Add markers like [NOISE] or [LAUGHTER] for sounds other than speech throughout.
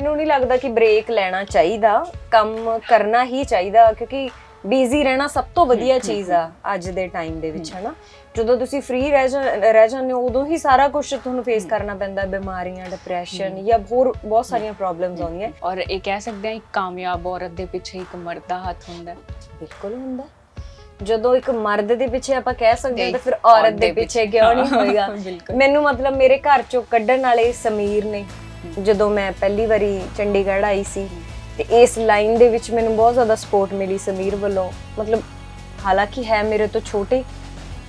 ਮੈਨੂੰ ਨਹੀਂ ਲੱਗਦਾ ਕਿ ਬ੍ਰੇਕ ਲੈਣਾ ਚਾਹੀਦਾ ਕੰਮ ਕਰਨਾ ਹੀ ਚਾਹੀਦਾ ਕਿਉਂਕਿ ਬੀਜ਼ੀ ਰਹਿਣਾ ਸਭ ਤੋਂ ਵਧੀਆ ਚੀਜ਼ ਆ ਅੱਜ ਦੇ ਟਾਈਮ ਦੇ ਵਿੱਚ ਹਨਾ ਜਦੋਂ ਤੁਸੀਂ ਫ੍ਰੀ ਰਹਿ ਜਾਂਦੇ ਹੋ ਉਦੋਂ ਹੀ ਸਾਰਾ ਕੁਝ ਤੁਹਾਨੂੰ ਫੇਸ ਕਰਨਾ ਪੈਂਦਾ ਬਿਮਾਰੀਆਂ ਡਿਪਰੈਸ਼ਨ ਜਾਂ ਹੋਰ ਬਹੁਤ ਸਾਰੀਆਂ ਪ੍ਰੋਬਲਮਸ ਆਉਂਦੀਆਂ ਔਰ ਇਹ ਕਹਿ ਸਕਦੇ ਆ ਇੱਕ ਕਾਮਯਾਬ ਔਰਤ ਦੇ ਪਿੱਛੇ ਇੱਕ ਮਰਦ ਦਾ ਹੱਥ ਹੁੰਦਾ ਬਿਲਕੁਲ ਹੁੰਦਾ ਜਦੋਂ ਇੱਕ ਮਰਦ ਦੇ ਪਿੱਛੇ ਆਪਾਂ ਕਹਿ ਸਕਦੇ ਹਾਂ ਤਾਂ ਫਿਰ ਔਰਤ ਦੇ ਪਿੱਛੇ ਕਿਉਂ ਨਹੀਂ ਹੋਏਗਾ [LAUGHS] ਮੈਨੂੰ ਮਤਲਬ ਮੇਰੇ ਘਰ ਚੋਂ ਕੱਢਣ ਵਾਲੇ ਸਮੀਰ ਨੇ ਜਦੋਂ ਮੈਂ ਪਹਿਲੀ ਵਾਰੀ ਚੰਡੀਗੜ੍ਹ ਆਈ ਸੀ ਤੇ ਇਸ ਲਾਈਨ ਦੇ ਵਿੱਚ ਮੈਨੂੰ ਬਹੁਤ ਜ਼ਿਆਦਾ ਸਪੋਰਟ ਮਿਲੀ ਸਮੀਰ ਵੱਲੋਂ ਮਤਲਬ ਹਾਲਾਂਕਿ ਹੈ ਮੇਰੇ ਤੋਂ ਛੋਟੇ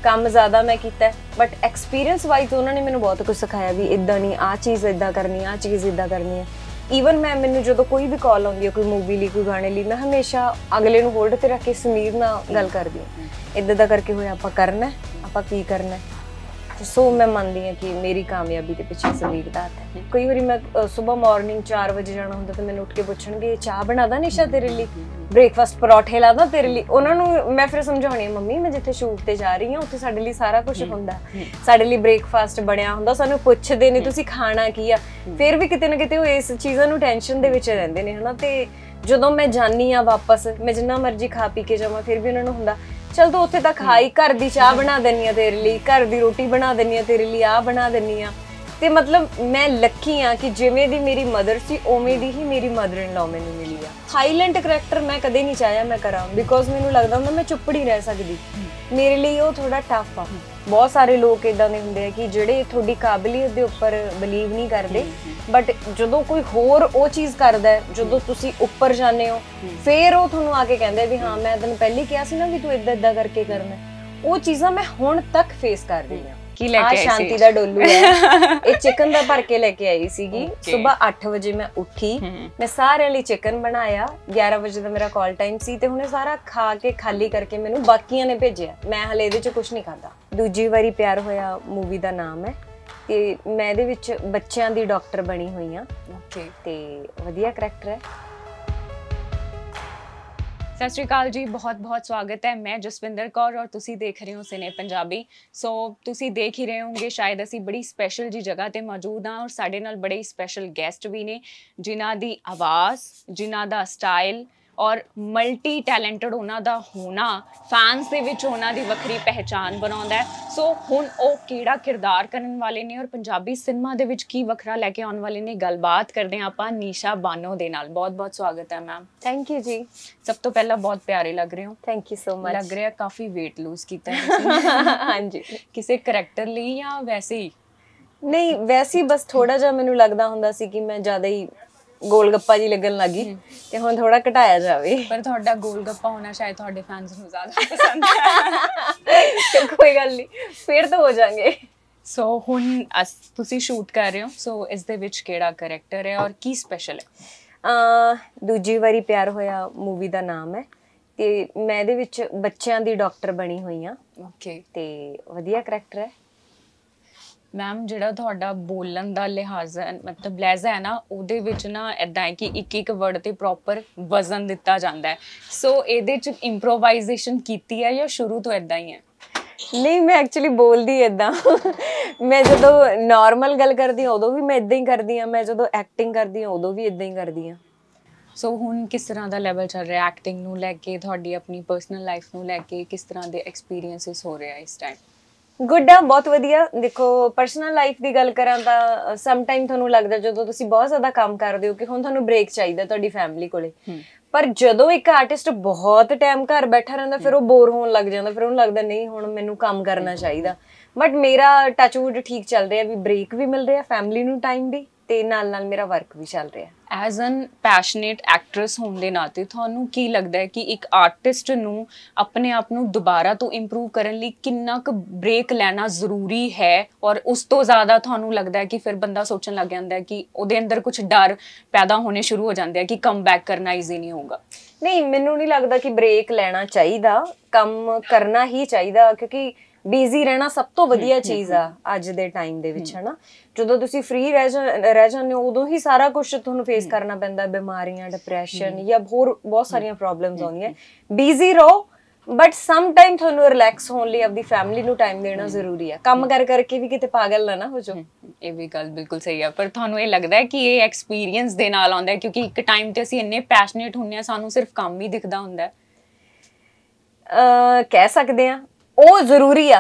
ਕੰਮ ਜ਼ਿਆਦਾ ਮੈਂ ਕੀਤਾ ਬਟ ਐਕਸਪੀਰੀਅੰਸ ਵਾਈਜ਼ ਉਹਨਾਂ ਨੇ ਮੈਨੂੰ ਬਹੁਤ ਕੁਝ ਸਿਖਾਇਆ ਵੀ ਇਦਾਂ ਨਹੀਂ ਆ ਚੀਜ਼ ਇਦਾਂ ਕਰਨੀ ਆ ਚੀਜ਼ ਇਦਾਂ ਕਰਨੀ ਹੈ ਈਵਨ ਮੈਂ ਮੈਨੂੰ ਜਦੋਂ ਕੋਈ ਵੀ ਕਾਲ ਆਉਂਦੀ ਹੈ ਕੋਈ ਮੂਵੀ ਲਈ ਕੋਈ ਗਾਣੇ ਲਈ ਮੈਂ ਹਮੇਸ਼ਾ ਅਗਲੇ ਨੂੰ ਹੋਲਡ ਤੇ ਰੱਖ ਕੇ ਸਮੀਰ ਨਾਲ ਗੱਲ ਕਰਦੀ ਹਾਂ ਇਦਾਂ ਦਾ ਕਰਕੇ ਹੋਇਆ ਆਪਾਂ ਕਰਨਾ ਆਪਾਂ ਕੀ ਕਰਨਾ ਸੋ ਮੈਂ ਮੰਨਦੀ ਹਾਂ ਕਿ ਮੇਰੀ ਕਾਮਯਾਬੀ ਦੇ ਪਿੱਛੇ ਸਵੀਰ ਦਾ ਹੱਥ ਹੈ ਕੋਈ ਵਾਰੀ ਮੈਂ ਸਵੇਰ ਮਾਰਨਿੰਗ 4 ਵਜੇ ਜਾਣਾ ਹੁੰਦਾ ਤਾਂ ਮੈਨੂੰ ਉੱਠ ਕੇ ਪੁੱਛਣਗੇ ਚਾਹ ਬਣਾਦਾ ਨਿਸ਼ਾ ਤੇਰੇ ਲਈ ਬ੍ਰੇਕਫਾਸਟ ਪਰੌਠੇ ਲਾ ਦਾਂ ਤੇਰੇ ਲਈ ਉਹਨਾਂ ਨੂੰ ਮੈਂ ਫਿਰ ਸਮਝਾਉਣੀ ਮੰਮੀ ਮੈਂ ਜਿੱਥੇ ਸ਼ੂਟ ਤੇ ਜਾ ਰਹੀ ਹਾਂ ਉੱਥੇ ਸਾਡੇ ਲਈ ਸਾਰਾ ਕੁਝ ਹੁੰਦਾ ਸਾਡੇ ਲਈ ਬ੍ਰੇਕਫਾਸਟ ਬਣਿਆ ਹੁੰਦਾ ਸਾਨੂੰ ਪੁੱਛਦੇ ਨੇ ਤੁਸੀਂ ਖਾਣਾ ਕੀ ਆ ਫਿਰ ਵੀ ਕਿਤੇ ਨਾ ਕਿਤੇ ਉਹ ਇਸ ਚੀਜ਼ਾਂ ਨੂੰ ਟੈਨਸ਼ਨ ਦੇ ਵਿੱਚ ਰਹਿੰਦੇ ਨੇ ਹਨਾ ਤੇ ਜਦੋਂ ਮੈਂ ਜਾਨੀ ਆ ਵਾਪਸ ਮੈਂ ਜਿੰਨਾ ਮਰਜ਼ੀ ਖਾ ਪੀ ਕੇ ਜਾਵਾਂ ਫਿਰ ਵੀ ਉਹਨਾਂ ਨੂੰ ਹੁੰਦਾ ਚਲ ਤੂੰ ਉੱਥੇ ਤੱਕ ਹਾਈ ਘਰ ਦੀ ਚਾਹ ਬਣਾ ਦੇਣੀ ਆ ਤੇਰੇ ਲਈ ਘਰ ਦੀ ਰੋਟੀ ਬਣਾ ਦੇਣੀ ਆ ਤੇਰੇ ਲਈ ਆ ਬਣਾ ਦੇਣੀ ਆ ਤੇ ਮਤਲਬ ਮੈਂ ਲੱਕੀ ਆ ਕਿ ਜਿਵੇਂ ਦੀ ਮੇਰੀ ਮਦਰ ਸੀ ਉਵੇਂ ਦੀ ਹੀ ਮੇਰੀ ਮਦਰ ਇਨ ਲਾ ਮੈਨੂੰ ਮਿਲੀ ਆ ਹਾਈਲੈਂਡ ਕੈਰੈਕਟਰ ਮੈਂ ਕਦੇ ਨਹੀਂ ਚਾਹਿਆ ਮੈਂ ਕਰਾਂ ਬਿਕੋਜ਼ ਮੈਨੂੰ ਲੱਗਦਾ ਹੁੰਦਾ ਮੈਂ ਚੁੱਪੜੀ ਰਹਿ ਸਕਦੀ ਮੇਰੇ ਲਈ ਉਹ ਥੋੜਾ ਟਫ ਆ ਬਹੁਤ ਸਾਰੇ ਲੋਕ ਇਦਾਂ ਦੇ ਹੁੰਦੇ ਆ ਕਿ ਜਿਹੜੇ ਤੁਹਾਡੀ ਕਾਬਲੀਅਤ ਦੇ ਉੱਪਰ ਬਲੀਵ ਨਹੀਂ ਕਰਦੇ ਬਟ ਜਦੋਂ ਕੋਈ ਹੋਰ ਉਹ ਚੀਜ਼ ਕਰਦਾ ਜਦੋਂ ਤੁਸੀਂ ਉੱਪਰ ਜਾਂਦੇ ਹੋ ਫੇਰ ਉਹ ਤੁਹਾਨੂੰ ਆ ਕੇ ਕਹਿੰਦੇ ਵੀ ਹਾਂ ਮੈਂ ਤੈਨੂੰ ਪਹਿਲੀ ਕਿਹਾ ਸੀ ਨਾ ਵੀ ਤੂੰ ਇਦਾਂ ਇਦਾਂ ਕਰਕੇ ਕਰਨਾ ਉਹ ਚੀਜ਼ਾਂ ਮੈਂ ਹੁਣ ਤੱਕ ਫੇਸ ਕਰ ਰਹੀ ਹਾਂ ਕੀ ਲੈ ਕੇ ਆਈ ਸੀ ਆ ਸ਼ਾਂਤੀ ਦਾ ਡੋਲੂ ਹੈ [LAUGHS] ਇਹ ਚਿਕਨ ਦਾ ਭਰ ਕੇ ਲੈ ਕੇ ਆਈ ਸੀਗੀ ਸਵੇਰ 8 ਵਜੇ ਮੈਂ ਉੱਠੀ ਮੈਂ ਸਾਰਿਆਂ ਲਈ ਚਿਕਨ ਬਣਾਇਆ 11 ਵਜੇ ਦਾ ਮੇਰਾ ਕਾਲ ਟਾਈਮ ਸੀ ਤੇ ਹੁਣੇ ਸਾਰਾ ਖਾ ਕੇ ਖਾਲੀ ਕਰਕੇ ਮੈਨੂੰ ਬਾਕੀਆਂ ਨੇ ਭੇਜਿਆ ਮੈਂ ਹਲੇ ਇਹਦੇ ਚ ਕੁਝ ਨਹੀਂ ਖਾਦਾ ਦੂਜੀ ਵਾਰੀ ਪਿਆਰ ਹੋਇਆ ਮੂਵੀ ਦਾ ਨਾਮ ਹੈ ਤੇ ਮੈਂ ਇਹਦੇ ਵਿੱਚ ਬੱਚਿਆਂ ਦੀ ਡਾਕਟਰ ਬਣੀ ਹੋਈ ਆ ਓਕੇ ਤੇ ਵਧੀਆ ਕੈਰੈਕਟਰ ਹੈ ਸਤਿ ਸ਼੍ਰੀ ਅਕਾਲ ਜੀ ਬਹੁਤ-ਬਹੁਤ ਸਵਾਗਤ ਹੈ ਮੈਂ ਜਸਵਿੰਦਰ ਕੌਰ ਔਰ ਤੁਸੀਂ ਦੇਖ ਰਹੇ ਹੋ ਸਿਨੇ ਪੰਜਾਬੀ ਸੋ ਤੁਸੀਂ ਦੇਖ ਹੀ ਰਹੇ ਹੋਗੇ ਸ਼ਾਇਦ ਅਸੀਂ ਬੜੀ ਸਪੈਸ਼ਲ ਜੀ ਜਗ੍ਹਾ ਤੇ ਮੌਜੂਦ ਹਾਂ ਔਰ ਸਾਡੇ ਨਾਲ ਬੜੇ ਸਪੈਸ਼ਲ ਗੈਸਟ ਵੀ ਨੇ ਜਿਨ੍ਹਾਂ ਦੀ ਆਵਾਜ਼ ਜਿਨ੍ਹਾਂ ਦਾ ਸਟਾਈਲ ਔਰ ਮਲਟੀ ਟੈਲੈਂਟਡ ਉਹਨਾਂ ਦਾ ਹੋਣਾ ਫੈਨਸ ਦੇ ਵਿੱਚ ਉਹਨਾਂ ਦੀ ਵੱਖਰੀ ਪਹਿਚਾਨ ਬਣਾਉਂਦਾ ਹੈ ਸੋ ਹੁਣ ਉਹ ਕਿਹੜਾ ਕਿਰਦਾਰ ਕਰਨ ਵਾਲੇ ਨੇ ਔਰ ਪੰਜਾਬੀ ਸਿਨੇਮਾ ਦੇ ਵਿੱਚ ਕੀ ਵੱਖਰਾ ਲੈ ਕੇ ਆਉਣ ਵਾਲੇ ਨੇ ਗੱਲਬਾਤ ਕਰਦੇ ਹਾਂ ਆਪਾਂ ਨੀਸ਼ਾ ਬਾਨੋ ਦੇ ਨਾਲ ਬਹੁਤ-ਬਹੁਤ ਸਵਾਗਤ ਹੈ ਮੈਮ ਥੈਂਕ ਯੂ ਜੀ ਸਭ ਤੋਂ ਪਹਿਲਾਂ ਬਹੁਤ ਪਿਆਰੇ ਲੱਗ ਰਹੇ ਹੋ ਥੈਂਕ ਯੂ ਸੋ ਮਚ ਲੱਗ ਰਿਹਾ ਕਾਫੀ weight lose ਕੀਤਾ ਹੈ [LAUGHS] ਹਾਂਜੀ ਕਿਸੇ ਕੈਰੈਕਟਰ ਲਈ ਜਾਂ ਵੈਸੇ ਹੀ ਨਹੀਂ ਵੈਸੇ ਹੀ ਬਸ ਥੋੜਾ ਜਿਹਾ ਮੈਨੂੰ ਲੱਗਦਾ ਹੁੰਦਾ ਸੀ ਕਿ ਮੈਂ ਜ਼ਿਆਦਾ ਹੀ ਗੋਲ ਗੱਪਾ ਜੀ ਲੱਗਣ ਲੱਗੀ ਤੇ ਹੁਣ ਥੋੜਾ ਘਟਾਇਆ ਜਾਵੇ ਪਰ ਤੁਹਾਡਾ ਗੋਲ ਗੱਪਾ ਹੋਣਾ ਸ਼ਾਇਦ ਤੁਹਾਡੇ ਫੈਨਸ ਨੂੰ ਜ਼ਿਆਦਾ [LAUGHS] ਪਸੰਦ ਹੈ ਤੇ ਕੋਈ ਗੱਲ ਨਹੀਂ ਫਿਰ ਤਾਂ ਹੋ ਜਾਗੇ ਸੋ ਹੁਣ ਤੁਸੀਂ ਸ਼ੂਟ ਕਰ ਰਹੇ ਹੋ ਸੋ ਇਸ ਦੇ ਵਿੱਚ ਕਿਹੜਾ ਕੈਰੈਕਟਰ ਹੈ ਔਰ ਕੀ ਸਪੈਸ਼ਲ ਹੈ ਅ ਦੂਜੀ ਵਾਰੀ ਪਿਆਰ ਹੋਇਆ ਮੂਵੀ ਦਾ ਨਾਮ ਹੈ ਤੇ ਮੈਂ ਇਹਦੇ ਵਿੱਚ ਬੱਚਿਆਂ ਦੀ ਡਾਕਟਰ ਬਣੀ ਹੋਈ ਆ ਓਕੇ ਤੇ ਵਧੀਆ ਕੈਰੈਕਟਰ ਹੈ ਮੈਮ ਜਿਹੜਾ ਤੁਹਾਡਾ ਬੋਲਣ ਦਾ ਲਿਹਾਜ਼ ਮਤਲਬ ਲਹਿਜ਼ਾ ਹੈ ਨਾ ਉਹਦੇ ਵਿੱਚ ਨਾ ਐਦਾਂ ਹੈ ਕਿ ਇੱਕ ਇੱਕ ਵਰਡ ਤੇ ਪ੍ਰੋਪਰ ਵਜ਼ਨ ਦਿੱਤਾ ਜਾਂਦਾ ਹੈ ਸੋ ਇਹਦੇ ਚ ਇੰਪਰੋਵਾਈਜ਼ੇਸ਼ਨ ਕੀਤੀ ਹੈ ਜਾਂ ਸ਼ੁਰੂ ਤੋਂ ਐਦਾਂ ਹੀ ਹੈ ਨਹੀਂ ਮੈਂ ਐਕਚੁਅਲੀ ਬੋਲਦੀ ਐਦਾਂ ਮੈਂ ਜਦੋਂ ਨਾਰਮਲ ਗੱਲ ਕਰਦੀ ਹਾਂ ਉਦੋਂ ਵੀ ਮੈਂ ਇਦਾਂ ਹੀ ਕਰਦੀ ਹਾਂ ਮੈਂ ਜਦੋਂ ਐਕਟਿੰਗ ਕਰਦੀ ਹਾਂ ਉਦੋਂ ਵੀ ਇਦਾਂ ਹੀ ਕਰਦੀ ਹਾਂ ਸੋ ਹੁਣ ਕਿਸ ਤਰ੍ਹਾਂ ਦਾ ਲੈਵਲ ਚੱਲ ਰਿਹਾ ਐਕਟਿੰਗ ਨੂੰ ਲੈ ਕੇ ਤੁਹਾਡੀ ਆਪਣੀ ਪਰਸਨਲ ਲਾਈਫ ਨੂੰ ਲੈ ਕੇ ਕਿਸ ਤਰ੍ਹਾਂ ਦੇ ਐਕਸਪੀਰੀਐਂਸਸ ਹੋ ਰਿਹਾ ਇਸ ਟਾਈਮ ਗੁੱਡ ਆ ਬਹੁਤ ਵਧੀਆ ਦੇਖੋ ਪਰਸਨਲ ਲਾਈਫ ਦੀ ਗੱਲ ਕਰਾਂ ਤਾਂ ਸਮ ਟਾਈਮ ਤੁਹਾਨੂੰ ਲੱਗਦਾ ਜਦੋਂ ਤੁਸੀਂ ਬਹੁਤ ਜ਼ਿਆਦਾ ਕੰਮ ਕਰਦੇ ਹੋ ਕਿ ਹੁਣ ਤੁਹਾਨੂੰ ਬ੍ਰੇਕ ਚਾਹੀਦਾ ਤੁਹਾਡੀ ਫੈਮਿਲੀ ਕੋਲੇ ਪਰ ਜਦੋਂ ਇੱਕ ਆਰਟਿਸਟ ਬਹੁਤ ਟਾਈਮ ਘਰ ਬੈਠਾ ਰਹਿੰਦਾ ਫਿਰ ਉਹ ਬੋਰ ਹੋਣ ਲੱਗ ਜਾਂਦਾ ਫਿਰ ਉਹਨੂੰ ਲੱਗਦਾ ਨਹੀਂ ਹੁਣ ਮੈਨੂੰ ਕੰਮ ਕਰਨਾ ਚਾਹੀਦਾ ਬਟ ਮੇਰਾ ਟੱਚਵੁੱਡ ਠੀਕ ਚੱਲ ਰਿਹਾ ਵੀ ਬ੍ਰੇਕ ਵੀ ਮਿਲ ਰਿਹਾ ਫੈਮਿਲੀ ਨੂੰ ਟਾਈਮ ਵੀ ਤੇ ਨਾਲ ਨਾਲ ਮੇਰਾ ਵਰਕ ਵੀ ਚੱਲ ਰਿਹਾ ਐਜ਼ ਅਨ ਪੈਸ਼ਨੇਟ ਐਕਟਰੈਸ ਹੋਣ ਦੇ ਨਾਤੇ ਤੁਹਾਨੂੰ ਕੀ ਲੱਗਦਾ ਹੈ ਕਿ ਇੱਕ ਆਰਟਿਸਟ ਨੂੰ ਆਪਣੇ ਆਪ ਨੂੰ ਦੁਬਾਰਾ ਤੋਂ ਇੰਪਰੂਵ ਕਰਨ ਲਈ ਕਿੰਨਾ ਕੁ ਬ੍ਰੇਕ ਲੈਣਾ ਜ਼ਰੂਰੀ ਹੈ ਔਰ ਉਸ ਤੋਂ ਜ਼ਿਆਦਾ ਤੁਹਾਨੂੰ ਲੱਗਦਾ ਹੈ ਕਿ ਫਿਰ ਬੰਦਾ ਸੋਚਣ ਲੱਗ ਜਾਂਦਾ ਹੈ ਕਿ ਉਹਦੇ ਅੰਦਰ ਕੁਝ ਡਰ ਪੈਦਾ ਹੋਣੇ ਸ਼ੁਰੂ ਹੋ ਜਾਂਦੇ ਆ ਕਿ ਕਮ ਬੈਕ ਕਰਨਾ ਈਜ਼ੀ ਨਹੀਂ ਹੋਊਗਾ ਨਹੀਂ ਮੈਨੂੰ ਨਹੀਂ ਲੱਗਦਾ ਕਿ ਬ੍ਰੇਕ ਲੈਣਾ ਚਾਹੀਦਾ ਕੰਮ ਕਰਨਾ ਹੀ ਚਾਹੀਦਾ ਕਿਉਂਕਿ ਬਿਜ਼ੀ ਰਹਿਣਾ ਸਭ ਤੋਂ ਵਧੀਆ ਚੀਜ਼ ਆ ਅੱਜ ਦੇ ਟਾਈਮ ਦੇ ਵਿੱਚ ਹਨਾ ਜਦੋਂ ਤੁਸੀਂ ਫ੍ਰੀ ਰਹਿ ਜਾਂਦੇ ਹੋ ਉਦੋਂ ਹੀ ਸਾਰਾ ਕੁਝ ਤੁਹਾਨੂੰ ਫੇਸ ਕਰਨਾ ਪੈਂਦਾ ਬਿਮਾਰੀਆਂ ਡਿਪਰੈਸ਼ਨ ਜਾਂ ਹੋਰ ਬਹੁਤ ਸਾਰੀਆਂ ਪ੍ਰੋਬਲਮਸ ਆਉਂਦੀਆਂ ਬਿਜ਼ੀ ਰਹੋ ਬਟ ਸਮ ਟਾਈਮ ਤੁਹਾਨੂੰ ਰਿਲੈਕਸ ਹੋਣ ਲਈ ਆਪਣੀ ਫੈਮਿਲੀ ਨੂੰ ਟਾਈਮ ਦੇਣਾ ਜ਼ਰੂਰੀ ਹੈ ਕੰਮ ਕਰ ਕਰਕੇ ਵੀ ਕਿਤੇ ਪਾਗਲ ਨਾ ਹੋ ਜਾਓ ਇਹ ਵੀ ਗੱਲ ਬਿਲਕੁਲ ਸਹੀ ਹੈ ਪਰ ਤੁਹਾਨੂੰ ਇਹ ਲੱਗਦਾ ਹੈ ਕਿ ਇਹ ਐਕਸਪੀਰੀਅੰਸ ਦੇ ਨਾਲ ਆਉਂਦਾ ਹੈ ਕਿਉਂਕਿ ਇੱਕ ਟਾਈਮ ਤੇ ਅਸੀਂ ਇੰਨੇ ਪੈਸ਼ਨੇਟ ਹੁੰਨੇ ਆ ਸਾਨੂੰ ਸਿਰਫ ਕੰਮ ਹੀ ਦਿਖਦਾ ਹੁੰਦਾ ਹੈ ਅ ਕਹਿ ਸਕਦੇ ਆ ਉਹ ਜ਼ਰੂਰੀ ਆ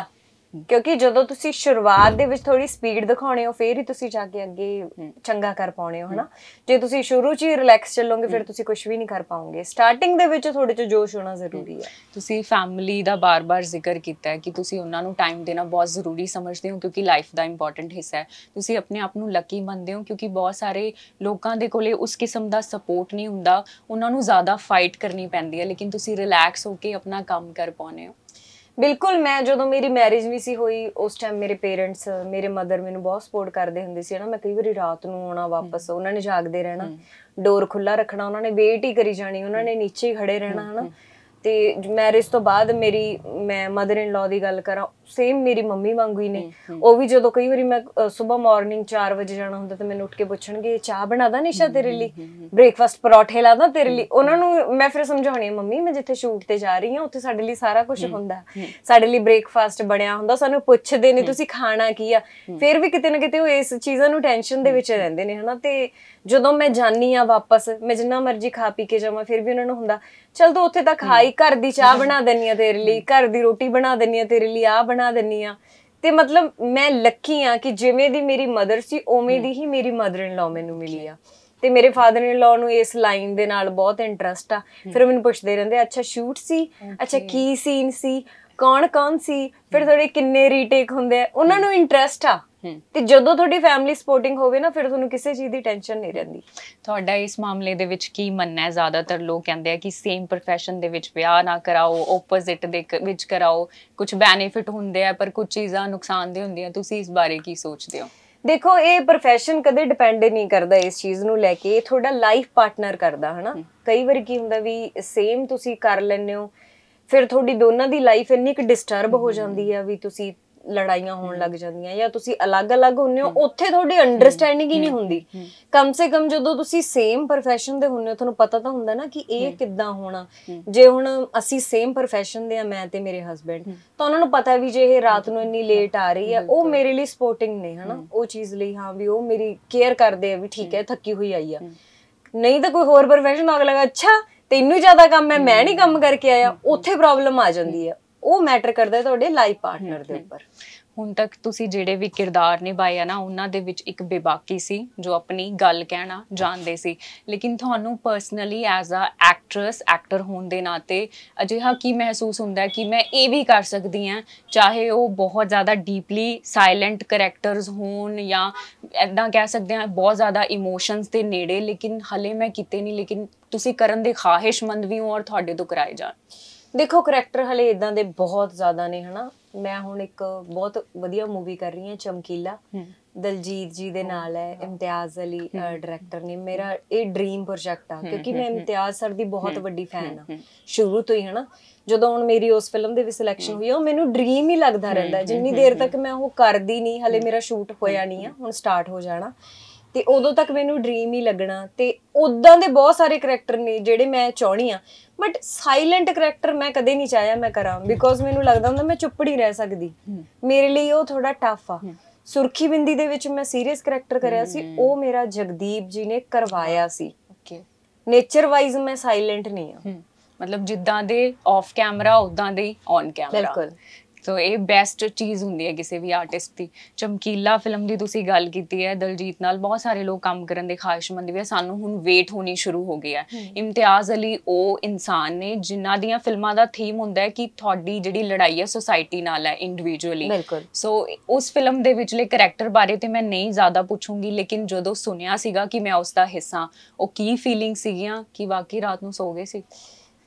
ਕਿਉਂਕਿ ਜਦੋਂ ਤੁਸੀਂ ਸ਼ੁਰੂਆਤ ਦੇ ਵਿੱਚ ਥੋੜੀ ਸਪੀਡ ਦਿਖਾਉਣੇ ਹੋ ਫੇਰ ਹੀ ਤੁਸੀਂ ਜਾ ਕੇ ਅੱਗੇ ਚੰਗਾ ਕਰ ਪਾਉਣੇ ਹੋ ਹਨਾ ਜੇ ਤੁਸੀਂ ਸ਼ੁਰੂ 'ਚ ਹੀ ਰਿਲੈਕਸ ਚੱਲੋਗੇ ਫਿਰ ਤੁਸੀਂ ਕੁਝ ਵੀ ਨਹੀਂ ਕਰ ਪਾਉਂਗੇ ਸਟਾਰਟਿੰਗ ਦੇ ਵਿੱਚ ਥੋੜੇ ਜਿਹਾ ਜੋਸ਼ ਹੋਣਾ ਜ਼ਰੂਰੀ ਹੈ ਤੁਸੀਂ ਫੈਮਿਲੀ ਦਾ ਬਾਰ-ਬਾਰ ਜ਼ਿਕਰ ਕੀਤਾ ਹੈ ਕਿ ਤੁਸੀਂ ਉਹਨਾਂ ਨੂੰ ਟਾਈਮ ਦੇਣਾ ਬਹੁਤ ਜ਼ਰੂਰੀ ਸਮਝਦੇ ਹੋ ਕਿਉਂਕਿ ਲਾਈਫ ਦਾ ਇੰਪੋਰਟੈਂਟ ਹਿੱਸਾ ਹੈ ਤੁਸੀਂ ਆਪਣੇ ਆਪ ਨੂੰ ਲੱਕੀ ਮੰਨਦੇ ਹੋ ਕਿਉਂਕਿ ਬਹੁਤ ਸਾਰੇ ਲੋਕਾਂ ਦੇ ਕੋਲੇ ਉਸ ਕਿਸਮ ਦਾ ਸਪੋਰਟ ਨਹੀਂ ਹੁੰਦਾ ਉਹਨਾਂ ਨੂੰ ਜ਼ਿਆਦਾ ਫਾਈਟ ਕਰਨੀ ਪੈਂਦੀ ਹੈ ਲੇਕਿਨ ਤੁਸੀਂ ਰਿਲੈਕਸ ਹੋ ਕੇ ਆਪਣਾ ਕੰਮ ਕਰ ਪਾਉਨੇ ਹੋ ਬਿਲਕੁਲ ਮੈਂ ਜਦੋਂ ਮੇਰੀ ਮੈਰਿਜ ਵੀ ਸੀ ਹੋਈ ਉਸ ਟਾਈਮ ਮੇਰੇ ਪੇਰੈਂਟਸ ਮੇਰੇ ਮਦਰ ਮੈਨੂੰ ਬਹੁਤ ਸਪੋਰਟ ਕਰਦੇ ਹੁੰਦੇ ਸੀ ਨਾ ਮੈਂ ਕਈ ਵਾਰੀ ਰਾਤ ਨੂੰ ਆਉਣਾ ਵਾਪਸ ਉਹਨਾਂ ਨੇ ਜਾਗਦੇ ਰਹਿਣਾ ਡੋਰ ਖੁੱਲਾ ਰੱਖਣਾ ਉਹਨਾਂ ਨੇ ਵੇਟ ਹੀ ਕਰੀ ਜਾਣੀ ਉਹਨਾਂ ਨੇ ਨੀਚੇ ਹੀ ਖੜੇ ਰਹਿਣਾ ਹਨਾ ਤੇ ਮੈਰਿਜ ਤੋਂ ਬਾਅਦ ਮੇਰੀ ਮੈਂ ਮਦਰ ਇਨ ਲਾ ਦੀ ਗੱਲ ਕਰਾਂ ਸੇਮ ਮੇਰੀ ਮੰਮੀ ਵਾਂਗੂ ਹੀ ਨੇ ਉਹ ਵੀ ਜਦੋਂ ਕਈ ਵਾਰੀ ਮੈਂ ਸਵੇਰ ਮਾਰਨਿੰਗ 4 ਵਜੇ ਜਾਣਾ ਹੁੰਦਾ ਤਾਂ ਮੈਨੂੰ ਉੱਠ ਕੇ ਪੁੱਛਣਗੇ ਚਾਹ ਬਣਾਦਾ ਨਿਸ਼ਾ ਤੇਰੇ ਲਈ ਬ੍ਰੇਕਫਾਸਟ ਪਰੌਠੇ ਲਾਦਾ ਤੇਰੇ ਲਈ ਉਹਨਾਂ ਨੂੰ ਮੈਂ ਫਿਰ ਸਮਝਾਉਣੀ ਆ ਮੰਮੀ ਮੈਂ ਜਿੱਥੇ ਸ਼ੂਟ ਤੇ ਜਾ ਰਹੀ ਹਾਂ ਉੱਥੇ ਸਾਡੇ ਲਈ ਸਾਰਾ ਕੁਝ ਹੁੰਦਾ ਸਾਡੇ ਲਈ ਬ੍ਰੇਕਫਾਸਟ ਬਣਿਆ ਹੁੰਦਾ ਸਾਨੂੰ ਪੁੱਛਦੇ ਨੇ ਤੁਸੀਂ ਖਾਣਾ ਕੀ ਆ ਫਿਰ ਵੀ ਕਿਤੇ ਨਾ ਕਿਤੇ ਉਹ ਇਸ ਚੀਜ਼ਾਂ ਨੂੰ ਟੈਨਸ਼ਨ ਦੇ ਵਿੱਚ ਰਹਿੰਦੇ ਨੇ ਹਨਾ ਤੇ ਜਦੋਂ ਮੈਂ ਜਾਨੀ ਆ ਵਾਪਸ ਮੈਂ ਜਿੰਨਾ ਮਰਜ਼ੀ ਖਾ ਪੀ ਕੇ ਜਾਵਾਂ ਫਿਰ ਵੀ ਉਹਨਾਂ ਨੂੰ ਹੁੰਦਾ ਚਲ ਤੂੰ ਉੱਥੇ ਤਾਂ ਖਾਈ ਘਰ ਦੀ ਚਾਹ ਬਣਾ ਦੇਣੀ ਆ ਤੇਰੇ ਲਈ ਘਰ ਦੀ ਰੋਟੀ ਬਣਾ ਦੇਣੀ ਆ ਤੇਰੇ ਲਈ ਆ ਬਣਾ ਬਣਾ ਦਿੰਨੀ ਆ ਤੇ ਮਤਲਬ ਮੈਂ ਲੱਕੀ ਆ ਕਿ ਜਿਵੇਂ ਦੀ ਮੇਰੀ ਮਦਰ ਸੀ ਉਵੇਂ ਦੀ ਹੀ ਮੇਰੀ ਮਦਰ ਇਨ ਲਾ ਮੈਨੂੰ ਮਿਲੀ ਆ ਤੇ ਮੇਰੇ ਫਾਦਰ ਇਨ ਲਾ ਨੂੰ ਇਸ ਲਾਈਨ ਦੇ ਨਾਲ ਬਹੁਤ ਇੰਟਰਸਟ ਆ ਫਿਰ ਮੈਨੂੰ ਪੁੱਛਦੇ ਰਹਿੰਦੇ ਅੱਛਾ ਸ਼ੂਟ ਸੀ ਅੱਛਾ ਕੀ ਸੀਨ ਸੀ ਕੌਣ ਕੌਣ ਸੀ ਫਿਰ ਥੋੜੇ ਕਿੰਨੇ ਰੀਟੇਕ ਹੁੰਦੇ ਆ ਉਹਨਾਂ ਨੂੰ ਇੰਟਰਸਟ ਆ ਤੇ ਜਦੋਂ ਤੁਹਾਡੀ ਫੈਮਿਲੀ ਸਪੋਰਟਿੰਗ ਹੋਵੇ ਨਾ ਫਿਰ ਤੁਹਾਨੂੰ ਕਿਸੇ ਚੀਜ਼ ਦੀ ਟੈਨਸ਼ਨ ਨਹੀਂ ਰਹਿੰਦੀ ਤੁਹਾਡਾ ਇਸ ਮਾਮਲੇ ਦੇ ਵਿੱਚ ਕੀ ਮੰਨਣਾ ਹੈ ਜ਼ਿਆਦਾਤਰ ਲੋਕ ਕਹਿੰਦੇ ਆ ਕਿ ਸੇਮ profession ਦੇ ਵਿੱਚ ਵਿਆਹ ਨਾ ਕਰਾਓ ਆਪੋਜ਼ਿਟ ਦੇ ਵਿੱਚ ਕਰਾਓ ਕੁਝ ਬੈਨੀਫਿਟ ਹੁੰਦੇ ਆ ਪਰ ਕੁਝ ਚੀਜ਼ਾਂ ਨੁਕਸਾਨਦੇ ਹੁੰਦੀਆਂ ਤੁਸੀਂ ਇਸ ਬਾਰੇ ਕੀ ਸੋਚਦੇ ਹੋ ਦੇਖੋ ਇਹ profession ਕਦੇ ਡਿਪੈਂਡ ਨਹੀਂ ਕਰਦਾ ਇਸ ਚੀਜ਼ ਨੂੰ ਲੈ ਕੇ ਇਹ ਤੁਹਾਡਾ ਲਾਈਫ ਪਾਰਟਨਰ ਕਰਦਾ ਹਨਾ ਕਈ ਵਾਰ ਕੀ ਹੁੰਦਾ ਵੀ ਸੇਮ ਤੁਸੀਂ ਕਰ ਲੈਂਦੇ ਹੋ ਫਿਰ ਤੁਹਾਡੀ ਦੋਨਾਂ ਦੀ ਲਾਈਫ ਇੰਨੀ ਕਿ ਡਿਸਟਰਬ ਹੋ ਜਾਂਦੀ ਆ ਵੀ ਤੁਸੀਂ ਲੜਾਈਆਂ ਹੋਣ ਲੱਗ ਜਾਂਦੀਆਂ ਜਾਂ ਤੁਸੀਂ ਅਲੱਗ-ਅਲੱਗ ਹੁੰਨੇ ਹੋ ਉੱਥੇ ਤੁਹਾਡੀ ਅੰਡਰਸਟੈਂਡਿੰਗ ਹੀ ਨਹੀਂ ਹੁੰਦੀ ਕਮ ਸੇ ਕਮ ਜਦੋਂ ਤੁਸੀਂ ਸੇਮ profession ਦੇ ਹੁੰਨੇ ਹੋ ਤੁਹਾਨੂੰ ਪਤਾ ਤਾਂ ਹੁੰਦਾ ਨਾ ਕਿ ਇਹ ਕਿੱਦਾਂ ਹੋਣਾ ਜੇ ਹੁਣ ਅਸੀਂ ਸੇਮ profession ਦੇ ਆ ਮੈਂ ਤੇ ਮੇਰੇ ਹਸਬੰਡ ਤਾਂ ਉਹਨਾਂ ਨੂੰ ਪਤਾ ਵੀ ਜੇ ਇਹ ਰਾਤ ਨੂੰ ਇੰਨੀ ਲੇਟ ਆ ਰਹੀ ਹੈ ਉਹ ਮੇਰੇ ਲਈ ਸਪੋਰਟਿੰਗ ਨੇ ਹਨਾ ਉਹ ਚੀਜ਼ ਲਈ ਹਾਂ ਵੀ ਉਹ ਮੇਰੀ ਕੇਅਰ ਕਰਦੇ ਆ ਵੀ ਠੀਕ ਹੈ ਥੱਕੀ ਹੋਈ ਆਈ ਆ ਨਹੀਂ ਤਾਂ ਕੋਈ ਹੋਰ profession ਅਗਲਾ ਅੱਛਾ ਤੈਨੂੰ ਜ਼ਿਆਦਾ ਕੰਮ ਹੈ ਮੈਂ ਨਹੀਂ ਕੰਮ ਕਰਕੇ ਆਇਆ ਉੱਥੇ ਪ੍ਰੋਬਲਮ ਆ ਜਾਂਦੀ ਹੈ ਉਹ ਮੈਟਰ ਕਰਦਾ ਤੁਹਾਡੇ ਲਾਈਫ ਪਾਰਟਨਰ ਦੇ ਉੱਪਰ ਹੁਣ ਤੱਕ ਤੁਸੀਂ ਜਿਹੜੇ ਵੀ ਕਿਰਦਾਰ ਨਿਭਾਏ ਆ ਨਾ ਉਹਨਾਂ ਦੇ ਵਿੱਚ ਇੱਕ ਬੇਬਾਕੀ ਸੀ ਜੋ ਆਪਣੀ ਗੱਲ ਕਹਿਣਾ ਜਾਣਦੇ ਸੀ ਲੇਕਿਨ ਤੁਹਾਨੂੰ personally as a actress actor ਹੋਣ ਦੇ ਨਾਤੇ ਅਜਿਹਾ ਕੀ ਮਹਿਸੂਸ ਹੁੰਦਾ ਕਿ ਮੈਂ ਇਹ ਵੀ ਕਰ ਸਕਦੀ ਆ ਚਾਹੇ ਉਹ ਬਹੁਤ ਜ਼ਿਆਦਾ ਡੀਪਲੀ ਸਾਇਲੈਂਟ ਕੈਰੈਕਟਰਸ ਹੋਣ ਜਾਂ ਐਦਾਂ ਕਹਿ ਸਕਦੇ ਆ ਬਹੁਤ ਜ਼ਿਆਦਾ ਇਮੋਸ਼ਨਸ ਦੇ ਨੇੜੇ ਲੇਕਿਨ ਹਲੇ ਮੈਂ ਕਿਤੇ ਨਹੀਂ ਲੇਕਿਨ ਤੁਸੀਂ ਕਰਨ ਦੇ ਖਾਹਿਸ਼ਮੰਦ ਵੀ ਹੋ ਔਰ ਤੁਹਾਡੇ ਤੋਂ ਕਰਾਏ ਜਾਣ ਦੇਖੋ ਕੈਰੈਕਟਰ ਹਲੇ ਇਦਾਂ ਦੇ ਬਹੁਤ ਜ਼ਿਆਦਾ ਨੇ ਹਨਾ ਮੈਂ ਹੁਣ ਇੱਕ ਬਹੁਤ ਵਧੀਆ ਮੂਵੀ ਕਰ ਰਹੀ ਹਾਂ ਚਮਕੀਲਾ ਦਲਜੀਤ ਜੀ ਦੇ ਨਾਲ ਹੈ ਇਮਤਿਆਜ਼ ਅਲੀ ਡਾਇਰੈਕਟਰ ਨੇ ਮੇਰਾ ਇਹ ਡ੍ਰੀਮ ਪ੍ਰੋਜੈਕਟ ਆ ਕਿਉਂਕਿ ਮੈਂ ਇਮਤਿਆਜ਼ ਸਰ ਦੀ ਬਹੁਤ ਵੱਡੀ ਫੈਨ ਆ ਸ਼ੁਰੂ ਤੋਂ ਹੀ ਹਨਾ ਜਦੋਂ ਹੁਣ ਮੇਰੀ ਉਸ ਫਿਲਮ ਦੇ ਵੀ ਸਿਲੈਕਸ਼ਨ ਹੋਈ ਉਹ ਮੈਨੂੰ ਡ੍ਰੀਮ ਹੀ ਲੱਗਦਾ ਰਹਿੰਦਾ ਜਿੰਨੀ ਦੇਰ ਤੱਕ ਮੈਂ ਉਹ ਕਰਦੀ ਨਹੀਂ ਹਲੇ ਮੇਰਾ ਸ਼ੂਟ ਹੋਇਆ ਨਹੀਂ ਆ ਹੁਣ ਸਟਾਰਟ ਹੋ ਜਾਣਾ ਤੇ ਉਦੋਂ ਤੱਕ ਮੈਨੂੰ ਡ੍ਰੀਮ ਹੀ ਲੱਗਣਾ ਤੇ ਉਦਾਂ ਦੇ ਬਹੁਤ ਸਾਰੇ ਕੈਰੈਕਟਰ ਨੇ ਜਿਹੜੇ ਮੈਂ ਚਾਹਣੀ ਆ ਬਟ ਸਾਇਲੈਂਟ ਕੈਰੈਕਟਰ ਮੈਂ ਕਦੇ ਨਹੀਂ ਚਾਹਿਆ ਮੈਂ ਕਰਾਂ ਬਿਕੋਜ਼ ਮੈਨੂੰ ਲੱਗਦਾ ਹੁੰਦਾ ਮੈਂ ਚੁੱਪ ਨਹੀਂ ਰਹਿ ਸਕਦੀ ਮੇਰੇ ਲਈ ਉਹ ਥੋੜਾ ਟਫ ਆ ਸੁਰਖੀ ਬਿੰਦੀ ਦੇ ਵਿੱਚ ਮੈਂ ਸੀਰੀਅਸ ਕੈਰੈਕਟਰ ਕਰਿਆ ਸੀ ਉਹ ਮੇਰਾ ਜਗਦੀਪ ਜੀ ਨੇ ਕਰਵਾਇਆ ਸੀ ਓਕੇ ਨੇਚਰ ਵਾਈਜ਼ ਮੈਂ ਸਾਇਲੈਂਟ ਨਹੀਂ ਆ ਮਤਲਬ ਜਿੱਦਾਂ ਦੇ ਆਫ ਕੈਮਰਾ ਉਦਾਂ ਦੇ ਹੀ ਔਨ ਕੈਮਰਾ ਬਿਲਕੁਲ ਸੋ ਇਹ ਬੈਸਟ ਚੀਜ਼ ਹੁੰਦੀ ਹੈ ਕਿਸੇ ਵੀ ਆਰਟਿਸਟ ਦੀ ਚਮਕੀਲਾ ਫਿਲਮ ਦੀ ਤੁਸੀਂ ਗੱਲ ਕੀਤੀ ਹੈ ਦਲਜੀਤ ਨਾਲ ਬਹੁਤ ਸਾਰੇ ਲੋਕ ਕੰਮ ਕਰਨ ਦੇ ਖਾਹਿਸ਼ਮੰਦ ਵੀ ਹੈ ਸਾਨੂੰ ਹੁਣ ਵੇਟ ਹੋਣੀ ਸ਼ੁਰੂ ਹੋ ਗਈ ਹੈ ਇਮਤਿਆਜ਼ ਅਲੀ ਉਹ ਇਨਸਾਨ ਨੇ ਜਿਨ੍ਹਾਂ ਦੀਆਂ ਫਿਲਮਾਂ ਦਾ ਥੀਮ ਹੁੰਦਾ ਹੈ ਕਿ ਤੁਹਾਡੀ ਜਿਹੜੀ ਲੜਾਈ ਹੈ ਸੋਸਾਇਟੀ ਨਾਲ ਹੈ ਇੰਡੀਵਿਜੂਅਲੀ ਸੋ ਉਸ ਫਿਲਮ ਦੇ ਵਿੱਚਲੇ ਕੈਰੈਕਟਰ ਬਾਰੇ ਤੇ ਮੈਂ ਨਹੀਂ ਜ਼ਿਆਦਾ ਪੁੱਛੂੰਗੀ ਲੇਕਿਨ ਜਦੋਂ ਸੁਣਿਆ ਸੀਗਾ ਕਿ ਮੈਂ ਉਸ ਦਾ ਹਿੱਸਾ ਉਹ ਕੀ ਫੀਲਿੰਗ ਸੀਗੀਆਂ ਕਿ ਵਾਕਈ ਰਾਤ ਨੂੰ ਸੋ ਗਏ ਸੀ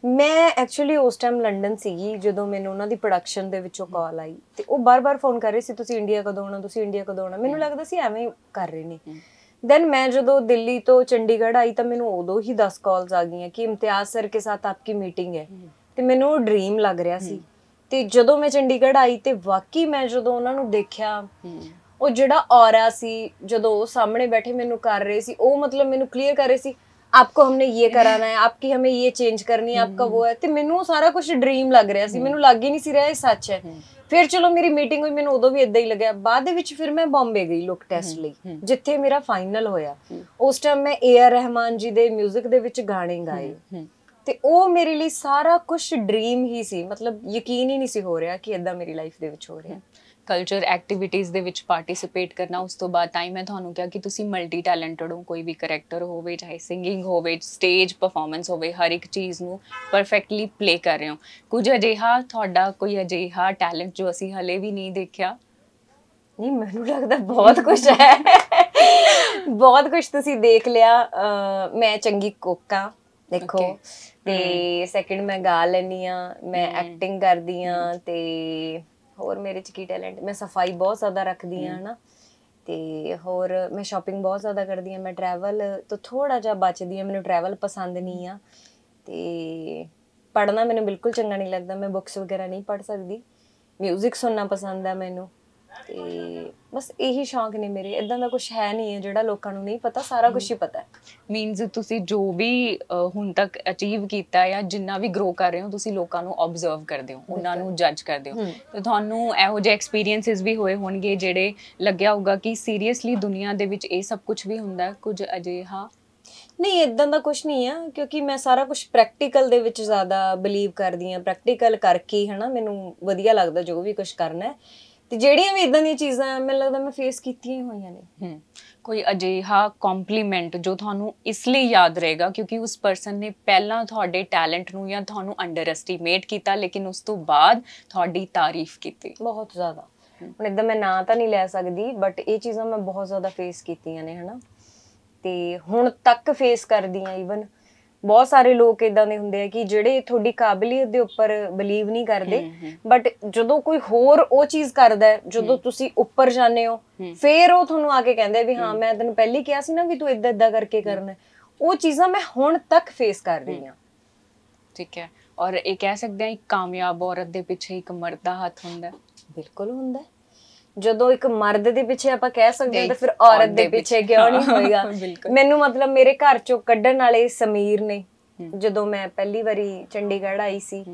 ਮੈਂ ਐਕਚੁਅਲੀ ਉਸ ਟਾਈਮ ਲੰਡਨ ਸੀਗੀ ਜਦੋਂ ਮੈਨੂੰ ਉਹਨਾਂ ਦੀ ਪ੍ਰੋਡਕਸ਼ਨ ਦੇ ਵਿੱਚੋਂ ਕਾਲ ਆਈ ਤੇ ਉਹ ਬਾਰ-ਬਾਰ ਫੋਨ ਕਰ ਰਹੇ ਸੀ ਤੁਸੀਂ ਇੰਡੀਆ ਕਦੋਂ ਆਉਣਾ ਤੁਸੀਂ ਇੰਡੀਆ ਕਦੋਂ ਆਉਣਾ ਮੈਨੂੰ ਲੱਗਦਾ ਸੀ ਐਵੇਂ ਕਰ ਰਹੇ ਨੇ ਦੈਨ ਮੈਂ ਜਦੋਂ ਦਿੱਲੀ ਤੋਂ ਚੰਡੀਗੜ੍ਹ ਆਈ ਤਾਂ ਮੈਨੂੰ ਉਦੋਂ ਹੀ 10 ਕਾਲਸ ਆ ਗਈਆਂ ਕਿ ਇਮਤਿਆਜ਼ ਸਰ ਕੇ ਸਾਥ ਆਪਕੀ ਮੀਟਿੰਗ ਹੈ ਤੇ ਮੈਨੂੰ ਉਹ ਡ੍ਰੀਮ ਲੱਗ ਰਿਹਾ ਸੀ ਤੇ ਜਦੋਂ ਮੈਂ ਚੰਡੀਗੜ੍ਹ ਆਈ ਤੇ ਵਾਕਈ ਮੈਂ ਜਦੋਂ ਉਹਨਾਂ ਨੂੰ ਦੇਖਿਆ ਉਹ ਜਿਹੜਾ ਔਰਾ ਸੀ ਜਦੋਂ ਉਹ ਸਾਹਮਣੇ ਬੈਠੇ ਮੈਨੂੰ ਕਰ ਰਹੇ ਸੀ ਉਹ ਮਤਲਬ ਮੈਨੂੰ ਕਲੀਅਰ ਕਰ ਰਹੇ ਸੀ ਆਪਕੋ ਹਮਨੇ ਇਹ ਕਰਾਨਾ ਹੈ ਆਪਕੀ ਹਮੇ ਇਹ ਚੇਂਜ ਕਰਨੀ ਹੈ ਆਪਕਾ ਉਹ ਹੈ ਤੇ ਮੈਨੂੰ ਸਾਰਾ ਕੁਝ ਡ੍ਰੀਮ ਲੱਗ ਰਿਹਾ ਸੀ ਮੈਨੂੰ ਲੱਗ ਹੀ ਨਹੀਂ ਸੀ ਰਿਹਾ ਇਹ ਸੱਚ ਹੈ ਫਿਰ ਚਲੋ ਮੇਰੀ ਮੀਟਿੰਗ ਹੋਈ ਮੈਨੂੰ ਉਦੋਂ ਵੀ ਇਦਾਂ ਹੀ ਲੱਗਿਆ ਬਾਅਦ ਦੇ ਵਿੱਚ ਫਿਰ ਮੈਂ ਬੰਬੇ ਗਈ ਲੁੱਕ ਟੈਸਟ ਲਈ ਜਿੱਥੇ ਮੇਰਾ ਫਾਈਨਲ ਹੋਇਆ ਉਸ ਟਾਈਮ ਮੈਂ ਆਰ ਰਹਿਮਾਨ ਜੀ ਦੇ 뮤직 ਦੇ ਵਿੱਚ ਗਾਣੇ ਗਾਏ ਤੇ ਉਹ ਮੇਰੇ ਲਈ ਸਾਰਾ ਕੁਝ ਡ੍ਰੀਮ ਹੀ ਸੀ ਮਤਲਬ ਯਕੀਨ ਹੀ ਨਹੀਂ ਸੀ ਹੋ ਰਿਹਾ ਕਿ ਇਦਾਂ ਮੇਰੀ ਲਾਈਫ ਦੇ ਵਿੱਚ ਹੋ ਰਿਹਾ ਕਲਚਰ ਐਕਟੀਵਿਟੀਜ਼ ਦੇ ਵਿੱਚ ਪਾਰਟਿਸਿਪੇਟ ਕਰਨਾ ਉਸ ਤੋਂ ਬਾਅਦ ਟਾਈਮ ਹੈ ਤੁਹਾਨੂੰ ਕਿਹਾ ਕਿ ਤੁਸੀਂ ਮਲਟੀ ਟੈਲੈਂਟਡ ਹੋ ਕੋਈ ਵੀ ਕੈਰੈਕਟਰ ਹੋਵੇ ਚਾਹੇ ਸਿੰਗਿੰਗ ਹੋਵੇ ਸਟੇਜ ਪਰਫਾਰਮੈਂਸ ਹੋਵੇ ਹਰ ਇੱਕ ਚੀਜ਼ ਨੂੰ ਪਰਫੈਕਟਲੀ ਪਲੇ ਕਰ ਰਹੇ ਹੋ ਕੁਝ ਅਜਿਹਾ ਤੁਹਾਡਾ ਕੋਈ ਅਜਿਹਾ ਟੈਲੈਂਟ ਜੋ ਅਸੀਂ ਹਲੇ ਵੀ ਨਹੀਂ ਦੇਖਿਆ ਨਹੀਂ ਮੈਨੂੰ ਲੱਗਦਾ ਬਹੁਤ ਕੁਝ ਹੈ ਬਹੁਤ ਕੁਝ ਤੁਸੀਂ ਦੇਖ ਲਿਆ ਮੈਂ ਚੰਗੀ ਕੋਕਾ ਦੇਖੋ ਤੇ ਸੈਕਿੰਡ ਮੈਂ ਗਾ ਲੈਣੀ ਆ ਮੈਂ ਐਕਟਿੰਗ ਕਰਦੀ ਆ ਤੇ ਹੋਰ ਮੇਰੇ ਚ ਕੀ ਟੈਲੈਂਟ ਮੈਂ ਸਫਾਈ ਬਹੁਤ ਜ਼ਿਆਦਾ ਰੱਖਦੀ ਆ ਹਨਾ ਤੇ ਹੋਰ ਮੈਂ ਸ਼ਾਪਿੰਗ ਬਹੁਤ ਜ਼ਿਆਦਾ ਕਰਦੀ ਆ ਮੈਂ ਟਰੈਵਲ ਤੋਂ ਥੋੜਾ ਜਿਹਾ ਬਚਦੀ ਆ ਮੈਨੂੰ ਟਰੈਵਲ ਪਸੰਦ ਨਹੀਂ ਆ ਤੇ ਪੜਨਾ ਮੈਨੂੰ ਬਿਲਕੁਲ ਚੰਗਾ ਨਹੀਂ ਲੱਗਦਾ ਮੈਂ ਬੁੱਕਸ ਵਗੈਰਾ ਨਹੀਂ ਪੜ ਸਕਦੀ 뮤직 ਸੁਣਨਾ ਪਸੰਦ ਆ ਮੈਨੂੰ ਤੇ ਬਸ ਇਹੀ ਸ਼ੌਂਕ ਨੇ ਮੇਰੇ ਇਦਾਂ ਦਾ ਕੁਝ ਹੈ ਨਹੀਂ ਹੈ ਜਿਹੜਾ ਲੋਕਾਂ ਨੂੰ ਨਹੀਂ ਪਤਾ ਸਾਰਾ ਕੁਝ ਹੀ ਪਤਾ ਹੈ ਮੀਨਸ ਤੁਸੀਂ ਜੋ ਵੀ ਹੁਣ ਤੱਕ ਅਚੀਵ ਕੀਤਾ ਜਾਂ ਜਿੰਨਾ ਵੀ ਗਰੋ ਕਰ ਰਹੇ ਹੋ ਤੁਸੀਂ ਲੋਕਾਂ ਨੂੰ ਆਬਜ਼ਰਵ ਕਰਦੇ ਹੋ ਉਹਨਾਂ ਨੂੰ ਜੱਜ ਕਰਦੇ ਹੋ ਤੇ ਤੁਹਾਨੂੰ ਇਹੋ ਜਿਹੇ ਐਕਸਪੀਰੀਐਂਸਸ ਵੀ ਹੋਏ ਹੋਣਗੇ ਜਿਹੜੇ ਲੱਗਿਆ ਹੋਊਗਾ ਕਿ ਸੀਰੀਅਸਲੀ ਦੁਨੀਆ ਦੇ ਵਿੱਚ ਇਹ ਸਭ ਕੁਝ ਵੀ ਹੁੰਦਾ ਕੁਝ ਅਜਿਹਾ ਨਹੀਂ ਇਦਾਂ ਦਾ ਕੁਝ ਨਹੀਂ ਆ ਕਿਉਂਕਿ ਮੈਂ ਸਾਰਾ ਕੁਝ ਪ੍ਰੈਕਟੀਕਲ ਦੇ ਵਿੱਚ ਜ਼ਿਆਦਾ ਬਲੀਵ ਕਰਦੀ ਆ ਪ੍ਰੈਕਟੀਕਲ ਕਰਕੇ ਹਨਾ ਮੈਨੂੰ ਵਧੀਆ ਲੱਗਦਾ ਜੋ ਵੀ ਕੁਝ ਕਰਨਾ ਹੈ ਤੇ ਜਿਹੜੀਆਂ ਵੀ ਇਦਾਂ ਦੀਆਂ ਚੀਜ਼ਾਂ ਮੈਨੂੰ ਲੱਗਦਾ ਮੈਂ ਫੇਸ ਕੀਤੀਆਂ ਹੋਈਆਂ ਨੇ ਕੋਈ ਅਜਿਹਾ ਕੰਪਲੀਮੈਂਟ ਜੋ ਤੁਹਾਨੂੰ ਇਸ ਲਈ ਯਾਦ ਰਹੇਗਾ ਕਿਉਂਕਿ ਉਸ ਪਰਸਨ ਨੇ ਪਹਿਲਾਂ ਤੁਹਾਡੇ ਟੈਲੈਂਟ ਨੂੰ ਜਾਂ ਤੁਹਾਨੂੰ ਅੰਡਰ ਐਸਟੀਮੇਟ ਕੀਤਾ ਲੇਕਿਨ ਉਸ ਤੋਂ ਬਾਅਦ ਤੁਹਾਡੀ ਤਾਰੀਫ ਕੀਤੀ ਬਹੁਤ ਜ਼ਿਆਦਾ ਹੁਣ ਇਦਾਂ ਮੈਂ ਨਾਂ ਤਾਂ ਨਹੀਂ ਲੈ ਸਕਦੀ ਬਟ ਇਹ ਚੀਜ਼ਾਂ ਮੈਂ ਬਹੁਤ ਜ਼ਿਆਦਾ ਫੇਸ ਕੀਤੀਆਂ ਨੇ ਹਨਾ ਤੇ ਹੁਣ ਤੱਕ ਫੇਸ ਕਰਦੀ ਆ ਈਵਨ ਬਹੁਤ ਸਾਰੇ ਲੋਕ ਇਦਾਂ ਦੇ ਹੁੰਦੇ ਆ ਕਿ ਜਿਹੜੇ ਤੁਹਾਡੀ ਕਾਬਲੀਅਤ ਦੇ ਉੱਪਰ ਬਲੀਵ ਨਹੀਂ ਕਰਦੇ ਬਟ ਜਦੋਂ ਕੋਈ ਹੋਰ ਉਹ ਚੀਜ਼ ਕਰਦਾ ਹੈ ਜਦੋਂ ਤੁਸੀਂ ਉੱਪਰ ਜਾਂਦੇ ਹੋ ਫੇਰ ਉਹ ਤੁਹਾਨੂੰ ਆ ਕੇ ਕਹਿੰਦੇ ਵੀ ਹਾਂ ਮੈਂ ਤੈਨੂੰ ਪਹਿਲੀ ਕਿਹਾ ਸੀ ਨਾ ਵੀ ਤੂੰ ਇਦਾਂ ਇਦਾਂ ਕਰਕੇ ਕਰਨਾ ਉਹ ਚੀਜ਼ਾਂ ਮੈਂ ਹੁਣ ਤੱਕ ਫੇਸ ਕਰ ਰਹੀ ਹਾਂ ਠੀਕ ਹੈ ਔਰ ਇਹ ਕਹਿ ਸਕਦੇ ਆ ਇੱਕ ਕਾਮਯਾਬ ਔਰਤ ਦੇ ਪਿੱਛੇ ਇੱਕ ਮਰਦ ਦਾ ਹੱਥ ਹੁੰਦਾ ਬਿਲਕੁਲ ਹੁੰਦਾ ਜਦੋਂ ਇੱਕ ਮਰਦ ਦੇ ਪਿੱਛੇ ਆਪਾਂ ਕਹਿ ਸਕਦੇ ਹਾਂ ਤਾਂ ਫਿਰ ਔਰਤ ਦੇ ਪਿੱਛੇ ਕਿਉਂ ਨਹੀਂ ਹੋਏਗਾ ਮੈਨੂੰ ਮਤਲਬ ਮੇਰੇ ਘਰ ਚੋਂ ਕੱਢਣ ਵਾਲੇ ਸਮੀਰ ਨੇ ਜਦੋਂ ਮੈਂ ਪਹਿਲੀ ਵਾਰੀ ਚੰਡੀਗੜ੍ਹ ਆਈ ਸੀ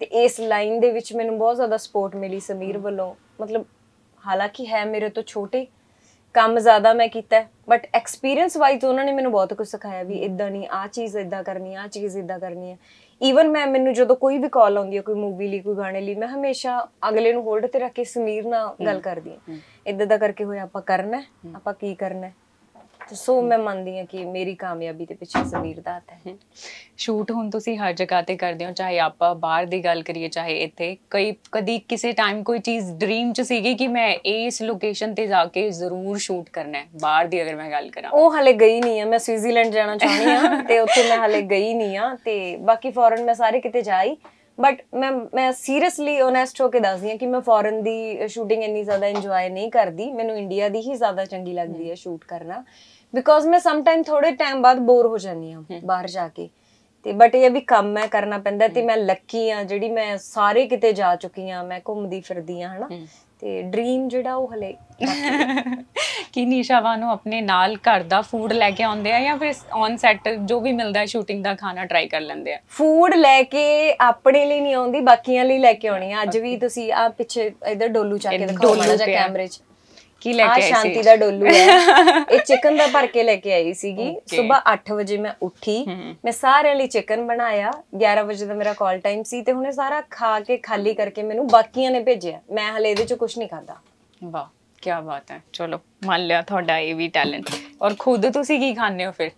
ਤੇ ਇਸ ਲਾਈਨ ਦੇ ਵਿੱਚ ਮੈਨੂੰ ਬਹੁਤ ਜ਼ਿਆਦਾ ਸਪੋਰਟ ਮਿਲੀ ਸਮੀਰ ਵੱਲੋਂ ਮਤਲਬ ਹਾਲਾਂਕਿ ਹੈ ਮੇਰੇ ਤੋਂ ਛੋਟੇ ਕੰਮ ਜ਼ਿਆਦਾ ਮੈਂ ਕੀਤਾ ਬਟ ਐਕਸਪੀਰੀਅੰਸ ਵਾਈਜ਼ ਉਹਨਾਂ ਨੇ ਮੈਨੂੰ ਬਹੁਤ ਕੁਝ ਸਿਖਾਇਆ ਵੀ ਇਦਾਂ ਨਹੀਂ ਆ ਚੀਜ਼ ਇਦਾਂ ਕਰਨੀ ਆ ਚੀਜ਼ ਇਦਾਂ ਕਰਨੀ ਆ ਈਵਨ ਮੈਂ ਮੈਨੂੰ ਜਦੋਂ ਕੋਈ ਵੀ ਕਾਲ ਆਉਂਦੀ ਹੈ ਕੋਈ ਮੂਵੀ ਲਈ ਕੋਈ ਗਾਣੇ ਲਈ ਮੈਂ ਹਮੇਸ਼ਾ ਅਗਲੇ ਨੂੰ ਹੋਲਡ ਤੇ ਰੱਖ ਕੇ ਸਮੀਰ ਨਾਲ ਗੱਲ ਕਰਦੀ ਹਾਂ ਇਦਾਂ ਦਾ ਕਰਕੇ ਹੋਇਆ ਆਪਾਂ ਕਰਨਾ ਆਪਾਂ ਕੀ ਕਰਨਾ ਸੋ ਮੈਂ ਮੰਨਦੀ ਹਾਂ ਕਿ ਮੇਰੀ ਕਾਮਯਾਬੀ ਦੇ ਪਿੱਛੇ ਜ਼ਮੀਰ ਦਾ ਹੱਥ ਹੈ ਸ਼ੂਟ ਹੁਣ ਤੁਸੀਂ ਹਰ ਜਗ੍ਹਾ ਤੇ ਕਰਦੇ ਹੋ ਚਾਹੇ ਆਪਾਂ ਬਾਹਰ ਦੀ ਗੱਲ ਕਰੀਏ ਚਾਹੇ ਇੱਥੇ ਕਈ ਕਦੀ ਕਿਸੇ ਟਾਈਮ ਕੋਈ ਚੀਜ਼ ਡ੍ਰੀਮ ਚ ਸੀਗੀ ਕਿ ਮੈਂ ਇਸ ਲੋਕੇਸ਼ਨ ਤੇ ਜਾ ਕੇ ਜ਼ਰੂਰ ਸ਼ੂਟ ਕਰਨਾ ਹੈ ਬਾਹਰ ਦੀ ਅਗਰ ਮੈਂ ਗੱਲ ਕਰਾਂ ਉਹ ਹਲੇ ਗਈ ਨਹੀਂ ਆ ਮੈਂ ਸਵਿਟਜ਼ਰਲੈਂਡ ਜਾਣਾ ਚਾਹੁੰਦੀ ਆ ਤੇ ਉੱਥੇ ਮੈਂ ਹਲੇ ਗਈ ਨਹੀਂ ਆ ਤੇ ਬਾਕੀ ਫੋਰਨ ਮੈਂ ਸਾਰੇ ਕਿਤੇ ਜਾਈ ਬਟ ਮੈਂ ਮੈਂ ਸੀਰੀਅਸਲੀ ਓਨੈਸਟ ਹੋ ਕੇ ਦੱਸਦੀ ਹਾਂ ਕਿ ਮੈਂ ਫੋਰਨ ਦੀ ਸ਼ੂਟਿੰਗ ਇੰਨੀ ਜ਼ਿਆਦਾ ਇੰਜੋਏ ਨਹੀਂ ਕਰਦੀ ਮੈਨੂੰ ਇੰਡੀਆ ਦੀ ਹੀ ਜ਼ਿਆਦਾ ਚੰਗੀ ਲੱਗਦੀ ਹੈ ਸ਼ੂਟ ਕਰਨਾ ਬਿਕੋਜ਼ ਮੈਂ ਸਮ ਟਾਈਮ ਥੋੜੇ ਟਾਈਮ ਬਾਅਦ ਬੋਰ ਹੋ ਜਾਂਦੀ ਹਾਂ ਬਾਹਰ ਜਾ ਕੇ ਤੇ ਬਟ ਇਹ ਵੀ ਕੰਮ ਮੈਂ ਕਰਨਾ ਪੈਂਦਾ ਤੇ ਮੈਂ ਲੱਕੀ ਆ ਜਿਹੜੀ ਮੈਂ ਸਾਰੇ ਕਿਤੇ ਜਾ ਚੁੱਕੀ ਆ ਮੈਂ ਘੁੰਮਦੀ ਫਿਰਦੀ ਆ ਹਨਾ ਤੇ ਡ੍ਰੀਮ ਜਿਹੜਾ ਉਹ ਹਲੇ ਕਿ [LAUGHS] ਨੀਸ਼ਾਵਾਂ ਨੂੰ ਆਪਣੇ ਨਾਲ ਘਰ ਦਾ ਫੂਡ ਲੈ ਕੇ ਆਉਂਦੇ ਆ ਜਾਂ ਫਿਰ ਔਨ ਸੈਟ ਜੋ ਵੀ ਮਿਲਦਾ ਹੈ ਸ਼ੂਟਿੰਗ ਦਾ ਖਾਣਾ ਟਰਾਈ ਕਰ ਲੈਂਦੇ ਆ ਫੂਡ ਲੈ ਕੇ ਆਪਣੇ ਲਈ ਨਹੀਂ ਆਉਂਦੀ ਬਾਕੀਆਂ ਲਈ ਲੈ ਕੇ ਆਉਣੀ ਆ ਅੱਜ ਵੀ ਤੁਸੀਂ ਆ ਪਿੱਛੇ ਇਧਰ ਡੋਲੂ ਚਾ ਕੇ ਦਿਖਾਓ ਜਿਹੜਾ ਕੈਮਰੇ 'ਚ ਕੀ ਲੈ ਕੇ ਆਈ ਸੀ ਸ਼ਾਂਤੀ ਦਾ ਡੋਲੂ ਹੈ ਇਹ ਚਿਕਨ [LAUGHS] ਦਾ ਭਰ ਕੇ ਲੈ ਕੇ ਆਈ ਸੀਗੀ ਸਵੇਰ 8 ਵਜੇ ਮੈਂ ਉੱਠੀ ਮੈਂ ਸਾਰਿਆਂ ਲਈ ਚਿਕਨ ਬਣਾਇਆ 11 ਵਜੇ ਦਾ ਮੇਰਾ ਕਾਲ ਟਾਈਮ ਸੀ ਤੇ ਹੁਣੇ ਸਾਰਾ ਖਾ ਕੇ ਖਾਲੀ ਕਰਕੇ ਮੈਨੂੰ ਬਾਕੀਆਂ ਨੇ ਭੇਜਿਆ ਮੈਂ ਹਲੇ ਇਹਦੇ ਚ ਕੁਝ ਨਹੀਂ ਖਾਦਾ ਵਾਹ ਕੀ ਬਾਤ ਹੈ ਚਲੋ ਮੰਨ ਲਿਆ ਤੁਹਾਡਾ ਇਹ ਵੀ ਟੈਲੈਂਟ ਔਰ ਖੁਦ ਤੁਸੀਂ ਕੀ ਖਾਣੇ ਹੋ ਫਿਰ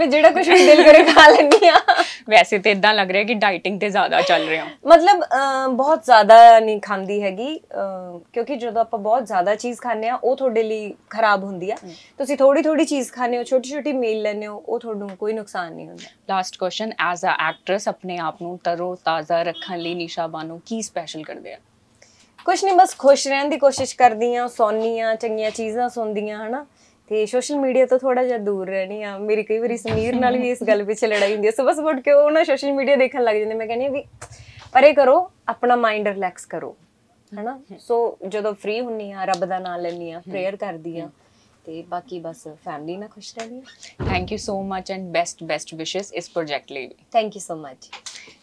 ਮੈਂ ਜਿਹੜਾ ਕੁਝ ਵੀ ਦਿਲ ਕਰੇ ਖਾ ਲੈਂਦੀ ਆ ਵੈਸੇ ਤੇ ਇਦਾਂ ਲੱਗ ਰਿਹਾ ਕਿ ਡਾਈਟਿੰਗ ਤੇ ਜ਼ਿਆਦਾ ਚੱਲ ਰਿਹਾ ਮਤਲਬ ਬਹੁਤ ਜ਼ਿਆਦਾ ਨਹੀਂ ਖਾਂਦੀ ਹੈਗੀ ਕਿਉਂਕਿ ਜਦੋਂ ਆਪਾਂ ਬਹੁਤ ਜ਼ਿਆਦਾ ਚੀਜ਼ ਖਾਂਦੇ ਆ ਉਹ ਤੁਹਾਡੇ ਲਈ ਖਰਾਬ ਹੁੰਦੀ ਆ ਤੁਸੀਂ ਥੋੜੀ ਥੋੜੀ ਚੀਜ਼ ਖਾਂਦੇ ਹੋ ਛੋਟੀ ਛੋਟੀ ਮੀਲ ਲੈਂਦੇ ਹੋ ਉਹ ਤੁਹਾਨੂੰ ਕੋਈ ਨੁਕਸਾਨ ਨਹੀਂ ਹੁੰਦਾ last question as a actress ਆਪਣੇ ਆਪ ਨੂੰ ਤਰੋ ਤਾਜ਼ਾ ਰੱਖਣ ਲਈ ਨਿਸ਼ਾ ਬਾਨੋ ਕੀ ਸਪੈਸ਼ਲ ਕਰਦੇ ਆ ਕੁਝ ਨਹੀਂ ਬਸ ਖੁਸ਼ ਰਹਿਣ ਦੀ ਕੋਸ਼ਿਸ਼ ਕਰਦੀ ਆ ਸੌਂਦੀ ਆ ਚੰਗੀਆਂ ਚੀਜ਼ਾਂ ਸੁਣਦੀਆਂ ਹਨਾ ਤੇ ਸੋਸ਼ਲ ਮੀਡੀਆ ਤੋਂ ਥੋੜਾ ਜਿਹਾ ਦੂਰ ਰਹਿਣੀ ਆ ਮੇਰੀ ਕਈ ਵਾਰੀ ਸਮੀਰ ਨਾਲ ਵੀ ਇਸ ਗੱਲ ਵਿੱਚ ਲੜਾਈ ਹੁੰਦੀ ਹੈ ਸਵੇਰ ਸਵੇਰ ਉੱਠ ਕੇ ਉਹ ਨਾ ਸੋਸ਼ਲ ਮੀਡੀਆ ਦੇਖਣ ਲੱਗ ਜਾਂਦੇ ਮੈਂ ਕਹਿੰਦੀ ਵੀ ਪਰੇ ਕਰੋ ਆਪਣਾ ਮਾਈਂਡ ਰਿਲੈਕਸ ਕਰੋ ਹੈਨਾ ਸੋ ਜਦੋਂ ਫ੍ਰੀ ਹੁੰਨੀ ਆ ਰੱਬ ਦਾ ਨਾਮ ਲੈਣੀ ਆ ਪ੍ਰੇਅਰ ਕਰਦੀ ਆ ਤੇ ਬਾਕੀ ਬਸ ਫੈਮਿਲੀ ਨਾਲ ਖੁਸ਼ ਰਹਿਣੀ thank you so much and best best ਵਿਸ਼ੇਸ ਇਸ ਪ੍ਰੋਜੈਕਟ ਲਈ ਥੈਂਕ ਯੂ ਸੋ ਮੱਚ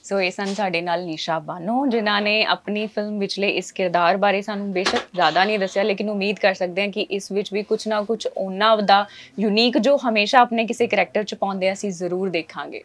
ਸੋ ਇਹ ਸਨ ਸਾਡੇ ਨਾਲ ਨੀਸ਼ਾ ਬਾਨੋ ਜਿਨ੍ਹਾਂ ਨੇ ਆਪਣੀ ਫਿਲਮ ਵਿਚਲੇ ਇਸ ਕਿਰਦਾਰ ਬਾਰੇ ਸਾਨੂੰ ਬੇਸ਼ੱਕ ਜ਼ਿਆਦਾ ਨਹੀਂ ਦੱਸਿਆ ਲੇਕਿਨ ਉਮੀਦ ਕਰ ਸਕਦੇ ਹਾਂ ਕਿ ਇਸ ਵਿੱਚ ਵੀ ਕੁਝ ਨਾ ਕੁਝ ਉਹਨਾਂ ਦਾ ਯੂਨੀਕ ਜੋ ਹਮੇਸ਼ਾ ਆਪਣੇ ਕਿਸੇ ਕੈਰੈਕਟਰ ਚ ਪਾਉਂਦੇ ਅਸੀਂ ਜ਼ਰੂਰ ਦੇਖਾਂਗੇ